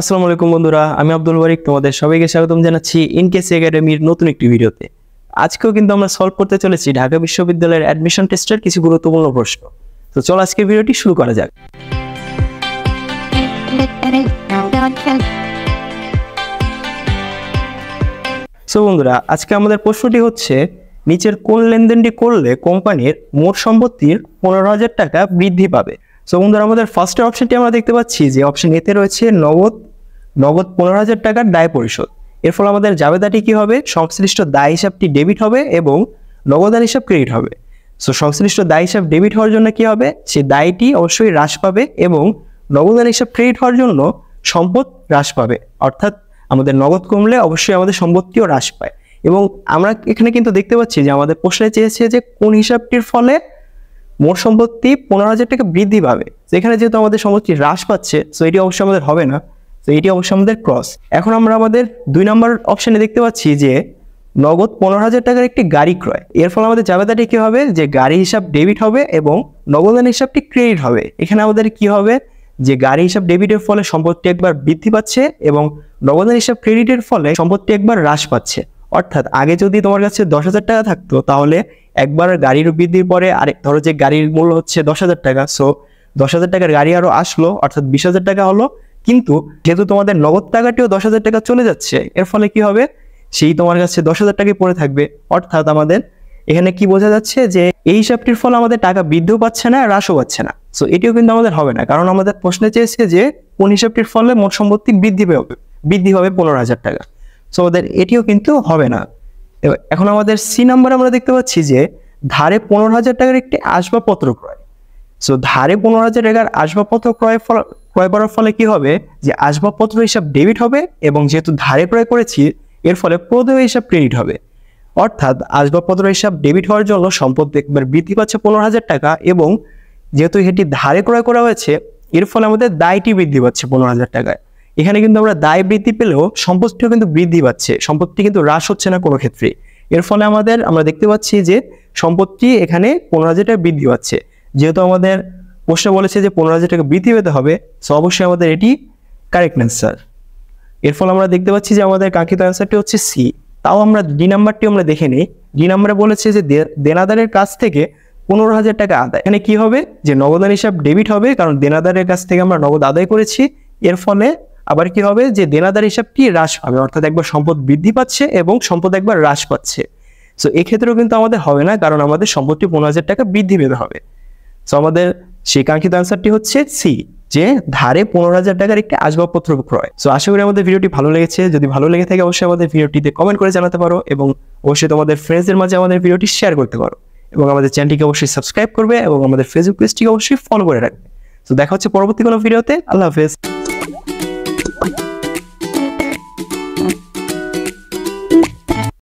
আসসালামু আলাইকুম বন্ধুরা আমি আব্দুল বারিক তোমাদের সবাইকে স্বাগতম জানাচ্ছি ইনকেসি একাডেমির নতুন একটি ভিডিওতে আজকেও কিন্তু আমরা সলভ করতে চলেছি ঢাকা বিশ্ববিদ্যালয়ের অ্যাডমিশন টেস্টের কিছু গুরুত্বপূর্ণ প্রশ্ন তো চল আজকে ভিডিওটি শুরু করা যাক সো বন্ধুরা আজকে আমাদের প্রশ্নটি হচ্ছে নিচের কোন লেনদেনটি করলে কোম্পানির মোট সম্পত্তির পনেরো হাজার টাকা বৃদ্ধি পাবে সো বন্ধুরা আমাদের ফার্স্ট অপশনটি আমরা দেখতে পাচ্ছি যে অপশন এতে রয়েছে নগদ নগদ পনেরো হাজার টাকার দায় পরিশোধ এর ফলে আমাদের জাবেদাটি কি হবে সংশ্লিষ্ট দায় হিসাবটি ডেবিট হবে এবং নগদান হিসাব ক্রেডিট হবে সো সংশ্লিষ্ট দায় হিসাব ডেবিট হওয়ার জন্য কি হবে সে দায়টি অবশ্যই হ্রাস পাবে এবং নগদান হিসাব ক্রেডিট হওয়ার জন্য সম্পদ হ্রাস পাবে অর্থাৎ আমাদের নগদ কমলে অবশ্যই আমাদের সম্পত্তিও হ্রাস পায় এবং আমরা এখানে কিন্তু দেখতে পাচ্ছি যে আমাদের প্রশ্নে চেয়েছে যে কোন হিসাবটির ফলে মোট সম্পত্তি পনেরো হাজার টাকা বৃদ্ধি পাবে সেখানে যেহেতু আমাদের সম্পত্তি হ্রাস পাচ্ছে সো এটি অবশ্যই আমাদের হবে না তো এটি অবশ্যই আমাদের ক্রস এখন আমরা আমাদের দুই নম্বর অপশানে দেখতে পাচ্ছি যে নগদ পনেরো হাজার টাকার একটি গাড়ি ক্রয় এর ফলে আমাদের জাবেদাটি কী হবে যে গাড়ি হিসাব ডেবিট হবে এবং নগদান হিসাবটি ক্রেডিট হবে এখানে আমাদের কি হবে যে গাড়ি হিসাব ডেবিটের ফলে সম্পত্তি একবার বৃদ্ধি পাচ্ছে এবং নগদান হিসাব ক্রেডিটের ফলে সম্পত্তি একবার হ্রাস পাচ্ছে অর্থাৎ আগে যদি তোমার কাছে দশ হাজার টাকা থাকতো তাহলে একবার গাড়ির বৃদ্ধির পরে আরেক ধরো যে গাড়ির মূল্য হচ্ছে দশ হাজার টাকা সো দশ হাজার টাকার গাড়ি আরও আসলো অর্থাৎ বিশ হাজার টাকা হলো কিন্তু যেহেতু তোমাদের নগদ টাকাটিও দশ হাজার টাকা চলে যাচ্ছে এর ফলে কি হবে সেই তোমার কাছে দশ হাজার টাকাই পড়ে থাকবে অর্থাৎ আমাদের এখানে কি বোঝা যাচ্ছে যে এই হিসাবটির ফলে আমাদের টাকা বৃদ্ধিও পাচ্ছে না হ্রাসও পাচ্ছে না সো এটিও কিন্তু আমাদের হবে না কারণ আমাদের প্রশ্নে চেয়েছে যে কোন হিসাবটির ফলে মোট সম্পত্তি বৃদ্ধি পাবে বৃদ্ধি হবে পনেরো হাজার টাকা সো আমাদের এটিও কিন্তু হবে না এখন আমাদের সি নাম্বার আমরা দেখতে পাচ্ছি যে ধারে পনেরো হাজার টাকার একটি আসবাবপত্র ক্রয় সো ধারে পনেরো হাজার টাকার আসবাবপত্র ক্রয় ক্রয় করার ফলে কি হবে যে আসবাবপত্র হিসাব ডেবিট হবে এবং যেহেতু ধারে ক্রয় করেছি এর ফলে প্রদেয় হিসাব ক্রেডিট হবে অর্থাৎ আসবাবপত্র হিসাব ডেবিট হওয়ার জন্য সম্পদ বৃদ্ধি পাচ্ছে পনেরো হাজার টাকা এবং যেহেতু এটি ধারে ক্রয় করা হয়েছে এর ফলে আমাদের দায়টি বৃদ্ধি পাচ্ছে পনেরো হাজার টাকায় এখানে কিন্তু আমরা দায় বৃদ্ধি পেলেও সম্পদটিও কিন্তু বৃদ্ধি পাচ্ছে সম্পত্তি কিন্তু হ্রাস হচ্ছে না কোনো ক্ষেত্রে এর ফলে আমাদের আমরা দেখতে পাচ্ছি যে সম্পত্তি এখানে পনেরো হাজার টাকা বৃদ্ধি পাচ্ছে যেহেতু আমাদের প্রশ্ন বলেছে যে পনেরো হাজার টাকা বৃদ্ধি পেতে হবে সো অবশ্যই আমাদের এটি কারেক্ট অ্যান্সার এর ফলে আমরা দেখতে পাচ্ছি যে আমাদের কাঙ্ক্ষিত অ্যান্সারটি হচ্ছে সি তাও আমরা ডি নাম্বারটি আমরা দেখে নিই ডি নাম্বারে বলেছে যে দেনাদারের কাছ থেকে পনেরো হাজার টাকা আদায় এখানে কি হবে যে নগদান হিসাব ডেবিট হবে কারণ দেনাদারের কাছ থেকে আমরা নগদ আদায় করেছি এর ফলে আবার কি হবে যে দেনাদার হিসাবটি হ্রাস পাবে অর্থাৎ একবার সম্পদ বৃদ্ধি পাচ্ছে এবং সম্পদ একবার হ্রাস পাচ্ছে সো এক্ষেত্রেও কিন্তু আমাদের হবে না কারণ আমাদের সম্পদটি পনেরো হাজার টাকা বৃদ্ধি পেতে হবে সো আমাদের সেই কাঙ্ক্ষিত অ্যান্সারটি হচ্ছে সি যে ধারে পনেরো হাজার টাকার একটি আসবাবপত্র ক্রয় সো আশা করি আমাদের ভিডিওটি ভালো লেগেছে যদি ভালো লেগে থাকে অবশ্যই আমাদের ভিডিওটিতে কমেন্ট করে জানাতে পারো এবং অবশ্যই তোমাদের ফ্রেন্ডসদের মাঝে আমাদের ভিডিওটি শেয়ার করতে পারো এবং আমাদের চ্যানেলটিকে অবশ্যই সাবস্ক্রাইব করবে এবং আমাদের ফেসবুক পেজটিকে অবশ্যই ফলো করে রাখবে তো দেখা হচ্ছে পরবর্তী কোনো ভিডিওতে আল্লাহ হাফেজ